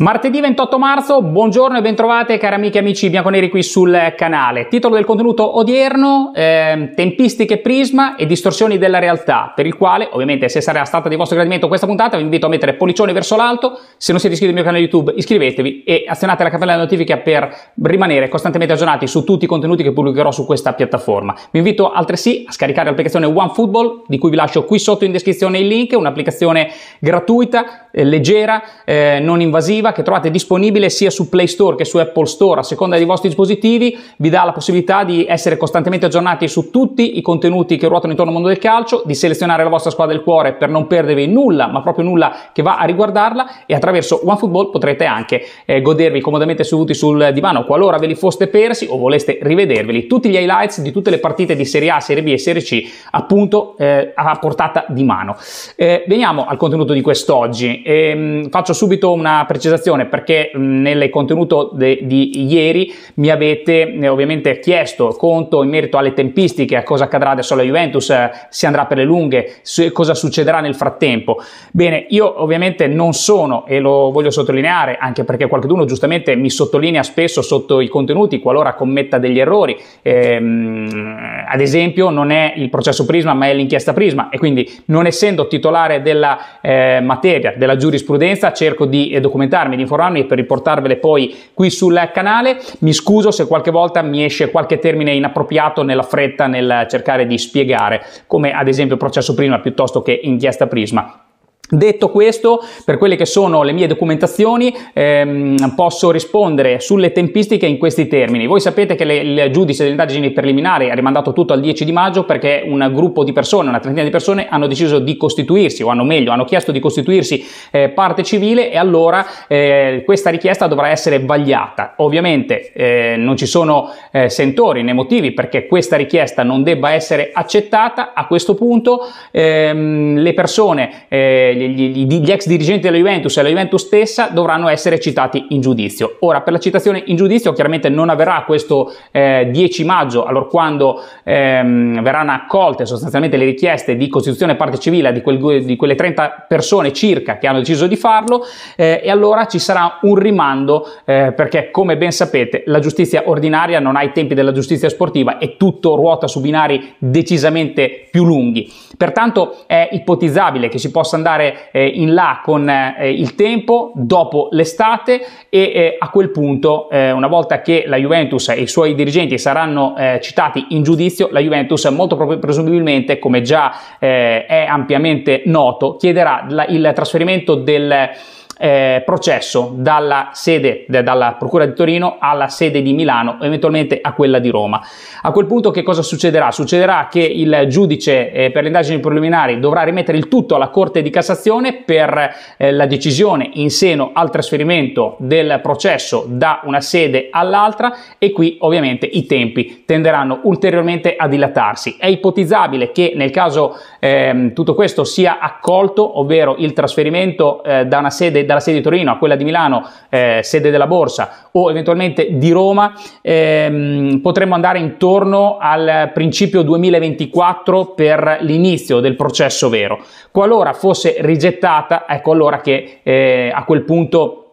Martedì 28 marzo, buongiorno e bentrovate cari amiche e amici bianconeri qui sul canale. Titolo del contenuto odierno, eh, tempistiche prisma e distorsioni della realtà, per il quale ovviamente se sarà stata di vostro gradimento questa puntata vi invito a mettere pollicione verso l'alto, se non siete iscritti al mio canale YouTube iscrivetevi e azionate la campanella di notifica per rimanere costantemente aggiornati su tutti i contenuti che pubblicherò su questa piattaforma. Vi invito altresì a scaricare l'applicazione OneFootball, di cui vi lascio qui sotto in descrizione il link, un'applicazione gratuita, eh, leggera, eh, non invasiva, nativa che trovate disponibile sia su Play Store che su Apple Store a seconda dei vostri dispositivi, vi dà la possibilità di essere costantemente aggiornati su tutti i contenuti che ruotano intorno al mondo del calcio, di selezionare la vostra squadra del cuore per non perdervi nulla, ma proprio nulla che va a riguardarla e attraverso OneFootball potrete anche eh, godervi comodamente seduti sul divano qualora ve li foste persi o voleste rivederveli tutti gli highlights di tutte le partite di Serie A, Serie B e Serie C appunto eh, a portata di mano. Eh, veniamo al contenuto di quest'oggi. Ehm, faccio subito una precisazione soddisfazione perché nel contenuto de, di ieri mi avete eh, ovviamente chiesto conto in merito alle tempistiche, a cosa accadrà adesso alla Juventus, eh, si andrà per le lunghe, su, cosa succederà nel frattempo. Bene, io ovviamente non sono, e lo voglio sottolineare, anche perché qualcuno giustamente mi sottolinea spesso sotto i contenuti qualora commetta degli errori, ehm, ad esempio non è il processo Prisma ma è l'inchiesta Prisma e quindi non essendo titolare della eh, materia, della giurisprudenza, cerco di eh, documentare documentarmi, di informarmi e per riportarvele poi qui sul canale. Mi scuso se qualche volta mi esce qualche termine inappropriato nella fretta nel cercare di spiegare, come ad esempio processo prisma piuttosto che inchiesta prisma. Detto questo, per quelle che sono le mie documentazioni, ehm, posso rispondere sulle tempistiche in questi termini. Voi sapete che il giudice delle indagini preliminari ha rimandato tutto al 10 di maggio perché un gruppo di persone, una trentina di persone, hanno deciso di costituirsi, o hanno meglio, hanno chiesto di costituirsi eh, parte civile e allora eh, questa richiesta dovrà essere vagliata. Ovviamente eh, non ci sono eh, sentori né motivi perché questa richiesta non debba essere accettata. A questo punto ehm, le persone eh, gli, gli, gli, ex dirigenti della Juventus e la Juventus stessa dovranno essere citati in giudizio. Ora, per la citazione in giudizio, chiaramente non avverrà questo eh, 10 maggio, allora quando ehm, verranno accolte sostanzialmente le richieste di costituzione parte civile di, quel, di quelle 30 persone circa che hanno deciso di farlo, eh, e allora ci sarà un rimando eh, perché, come ben sapete, la giustizia ordinaria non ha i tempi della giustizia sportiva e tutto ruota su binari decisamente più lunghi. Pertanto è ipotizzabile che si possa andare eh, in là con eh, il tempo dopo l'estate e eh, a quel punto eh, una volta che la Juventus e i suoi dirigenti saranno eh, citati in giudizio la Juventus molto presumibilmente come già è ampiamente noto chiederà la, il trasferimento del eh, processo dalla sede, de, dalla Procura di Torino alla sede di Milano, eventualmente a quella di Roma. A quel punto che cosa succederà? Succederà che il giudice eh, per le indagini preliminari dovrà rimettere il tutto alla Corte di Cassazione per eh, la decisione in seno al trasferimento del processo da una sede all'altra e qui ovviamente i tempi tenderanno ulteriormente a dilatarsi. È ipotizzabile che nel caso ehm, tutto questo sia accolto, ovvero il trasferimento eh, da una sede dalla sede di Torino a quella di Milano, eh, sede della borsa, o eventualmente di Roma, ehm, potremmo andare intorno al principio 2024 per l'inizio del processo vero. Qualora fosse rigettata, ecco allora che eh, a quel punto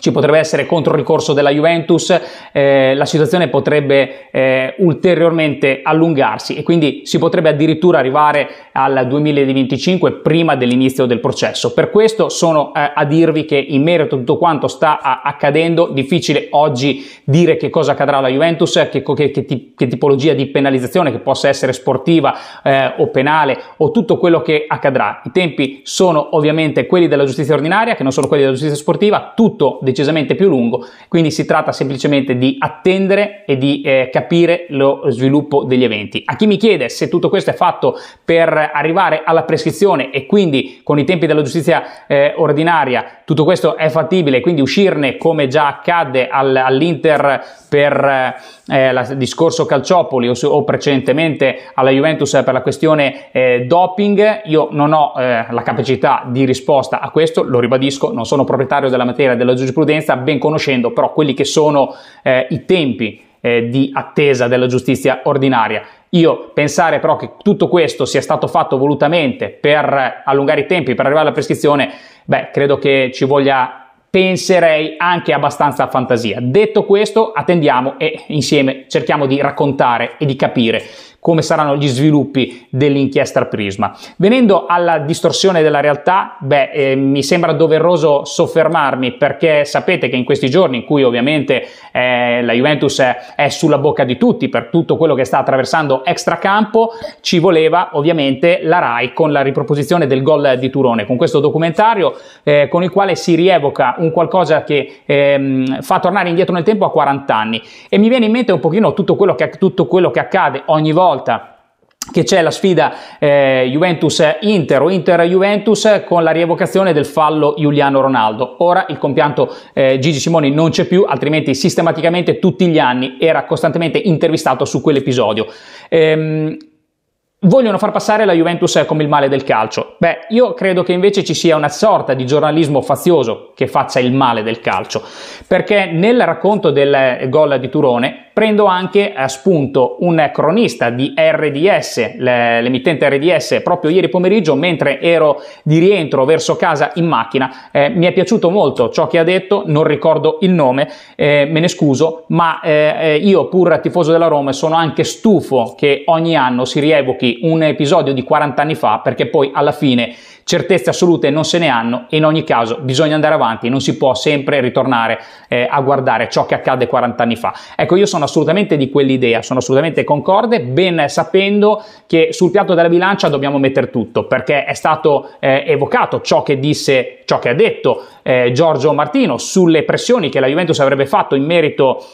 ci potrebbe essere contro il ricorso della Juventus, eh, la situazione potrebbe eh, ulteriormente allungarsi e quindi si potrebbe addirittura arrivare al 2025 prima dell'inizio del processo. Per questo sono eh, a dirvi che in merito a tutto quanto sta a, accadendo, difficile oggi dire che cosa accadrà alla Juventus, che, che, che, ti, che tipologia di penalizzazione, che possa essere sportiva eh, o penale o tutto quello che accadrà. I tempi sono ovviamente quelli della giustizia ordinaria, che non sono quelli della giustizia sportiva, tutto decisamente più lungo, quindi si tratta semplicemente di attendere e di eh, capire lo sviluppo degli eventi. A chi mi chiede se tutto questo è fatto per arrivare alla prescrizione e quindi con i tempi della giustizia eh, ordinaria tutto questo è fattibile, quindi uscirne come già accadde all, all'Inter per eh, eh, discorso Calciopoli o, o, precedentemente alla Juventus eh, per la questione eh, doping, io non ho eh, la capacità di risposta a questo, lo ribadisco, non sono proprietario della materia della giurisprudenza, ben conoscendo però quelli che sono eh, i tempi eh, di attesa della giustizia ordinaria. Io pensare però che tutto questo sia stato fatto volutamente per allungare i tempi, per arrivare alla prescrizione, beh, credo che ci voglia penserei anche abbastanza a fantasia. Detto questo, attendiamo e insieme cerchiamo di raccontare e di capire come saranno gli sviluppi dell'inchiesta Prisma. Venendo alla distorsione della realtà, beh, eh, mi sembra doveroso soffermarmi perché sapete che in questi giorni, in cui ovviamente eh, la Juventus è, è, sulla bocca di tutti per tutto quello che sta attraversando extracampo, ci voleva ovviamente la RAI con la riproposizione del gol di Turone, con questo documentario eh, con il quale si rievoca un qualcosa che ehm, fa tornare indietro nel tempo a 40 anni. E mi viene in mente un pochino tutto quello che, tutto quello che accade ogni volta volta che c'è la sfida eh, Juventus-Inter o Inter-Juventus con la rievocazione del fallo Giuliano Ronaldo. Ora il compianto eh, Gigi Simoni non c'è più, altrimenti sistematicamente tutti gli anni era costantemente intervistato su quell'episodio. Ehm, vogliono far passare la Juventus come il male del calcio. Beh, io credo che invece ci sia una sorta di giornalismo fazioso che faccia il male del calcio, perché nel racconto del gol di Turone prendo anche a spunto un cronista di RDS, l'emittente RDS, proprio ieri pomeriggio, mentre ero di rientro verso casa in macchina. Eh, mi è piaciuto molto ciò che ha detto, non ricordo il nome, eh, me ne scuso, ma eh, eh io pur tifoso della Roma sono anche stufo che ogni anno si rievochi un episodio di 40 anni fa, perché poi alla fine certezze assolute non se ne hanno e in ogni caso bisogna andare avanti, non si può sempre ritornare eh, a guardare ciò che accade 40 anni fa. Ecco, io sono assolutamente di quell'idea, sono assolutamente concorde, ben sapendo che sul piatto della bilancia dobbiamo mettere tutto, perché è stato eh, evocato ciò che disse, ciò che ha detto eh, Giorgio Martino sulle pressioni che la Juventus avrebbe fatto in merito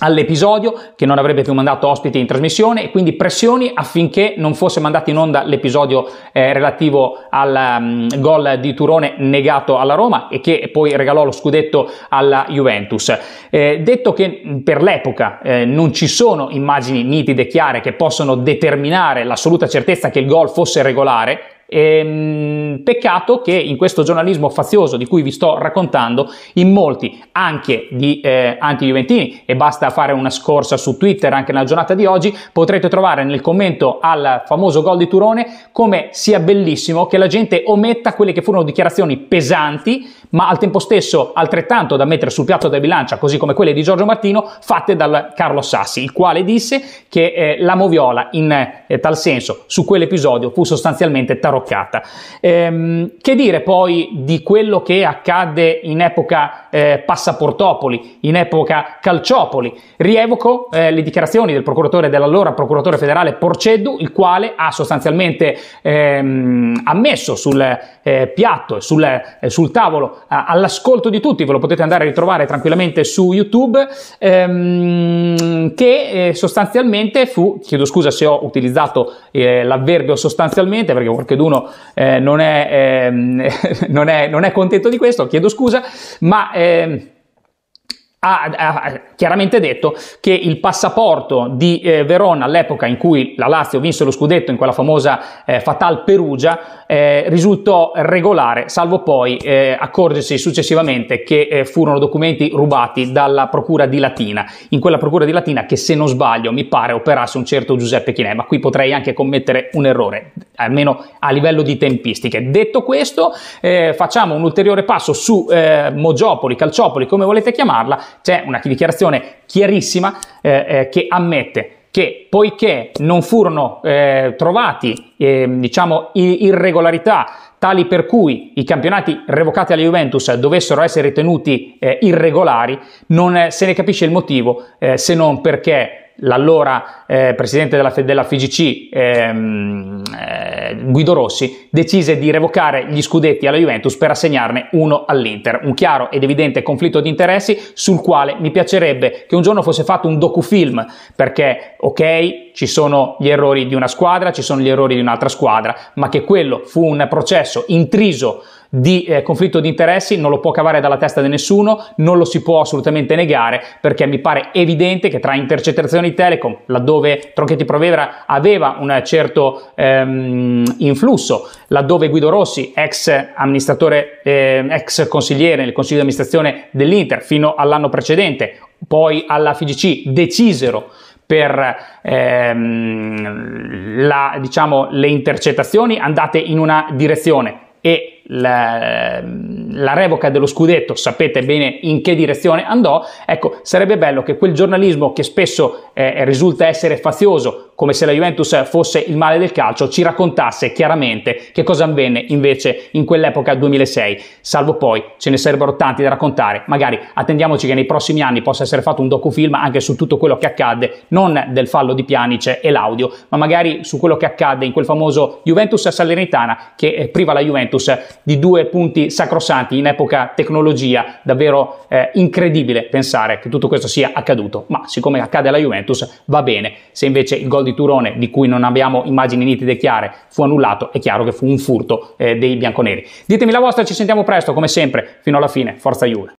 all'episodio che non avrebbe più mandato ospiti in trasmissione e quindi pressioni affinché non fosse mandato in onda l'episodio eh, relativo al um, gol di Turone negato alla Roma e che poi regalò lo scudetto alla Juventus. Eh, detto che per l'epoca eh, non ci sono immagini nitide, e chiare che possono determinare l'assoluta certezza che il gol fosse regolare, Ehm, peccato che in questo giornalismo fazioso di cui vi sto raccontando, in molti, anche di eh, anti-juventini, e basta fare una scorsa su Twitter anche nella giornata di oggi, potrete trovare nel commento al famoso gol di Turone come sia bellissimo che la gente ometta quelle che furono dichiarazioni pesanti ma al tempo stesso altrettanto da mettere sul piatto della bilancia, così come quelle di Giorgio Martino, fatte dal Carlo Sassi, il quale disse che eh, la moviola in eh, tal senso su quell'episodio fu sostanzialmente taroccata. Ehm, che dire poi di quello che accadde in epoca eh, Passaportopoli, in epoca Calciopoli? Rievoco eh, le dichiarazioni del procuratore dell'allora procuratore federale Porceddu, il quale ha sostanzialmente ehm, ammesso sul eh, piatto e sul, eh, sul tavolo all'ascolto di tutti, ve lo potete andare a ritrovare tranquillamente su YouTube, ehm, che eh, sostanzialmente fu, chiedo scusa se ho utilizzato eh, l'avverbio sostanzialmente, perché qualcuno eh, non, è, eh, non, è, non, è, contento di questo, chiedo scusa, ma... Eh, ha, ha, chiaramente detto che il passaporto di eh, Verona all'epoca in cui la Lazio vinse lo scudetto in quella famosa eh, Fatal Perugia eh, risultò regolare, salvo poi eh, accorgersi successivamente che eh, furono documenti rubati dalla Procura di Latina, in quella Procura di Latina che se non sbaglio mi pare operasse un certo Giuseppe Chinè, ma qui potrei anche commettere un errore almeno a livello di tempistiche. Detto questo, eh, facciamo un ulteriore passo su eh, Mogiopoli, Calciopoli, come volete chiamarla, c'è una dichiarazione chiarissima eh, eh che ammette che poiché non furono eh, trovati ehm, diciamo, irregolarità tali per cui i campionati revocati alla Juventus dovessero essere ritenuti eh, irregolari, non se ne capisce il motivo se non perché l'allora eh, presidente della, della FGC ehm, eh, Guido Rossi decise di revocare gli scudetti alla Juventus per assegnarne uno all'Inter. Un chiaro ed evidente conflitto di interessi sul quale mi piacerebbe che un giorno fosse fatto un docufilm perché ok ci sono gli errori di una squadra, ci sono gli errori di un'altra squadra, ma che quello fu un processo intriso di eh, conflitto di interessi, non lo può cavare dalla testa di nessuno, non lo si può assolutamente negare perché mi pare evidente che tra intercettazioni Telecom, laddove Tronchetti Provera aveva un certo ehm, influsso, laddove Guido Rossi, ex amministratore, eh, ex consigliere nel consiglio di amministrazione dell'Inter fino all'anno precedente, poi alla FGC, decisero per ehm, la, diciamo, le intercettazioni andate in una direzione e la, la, revoca dello scudetto sapete bene in che direzione andò, ecco, sarebbe bello che quel giornalismo che spesso eh, risulta essere fazioso come se la Juventus fosse il male del calcio, ci raccontasse chiaramente che cosa avvenne invece in quell'epoca 2006, salvo poi ce ne sarebbero tanti da raccontare, magari attendiamoci che nei prossimi anni possa essere fatto un docufilm anche su tutto quello che accadde, non del fallo di Pianice e l'audio, ma magari su quello che accadde in quel famoso Juventus Salernitana che eh, priva la Juventus di due punti sacrosanti in epoca tecnologia, davvero eh, incredibile pensare che tutto questo sia accaduto, ma siccome accade alla Juventus va bene, se invece il gol di di Turone, di cui non abbiamo immagini nitide chiare, fu annullato, è chiaro che fu un furto eh, dei bianconeri. Ditemi la vostra, ci sentiamo presto, come sempre, fino alla fine, forza Juve.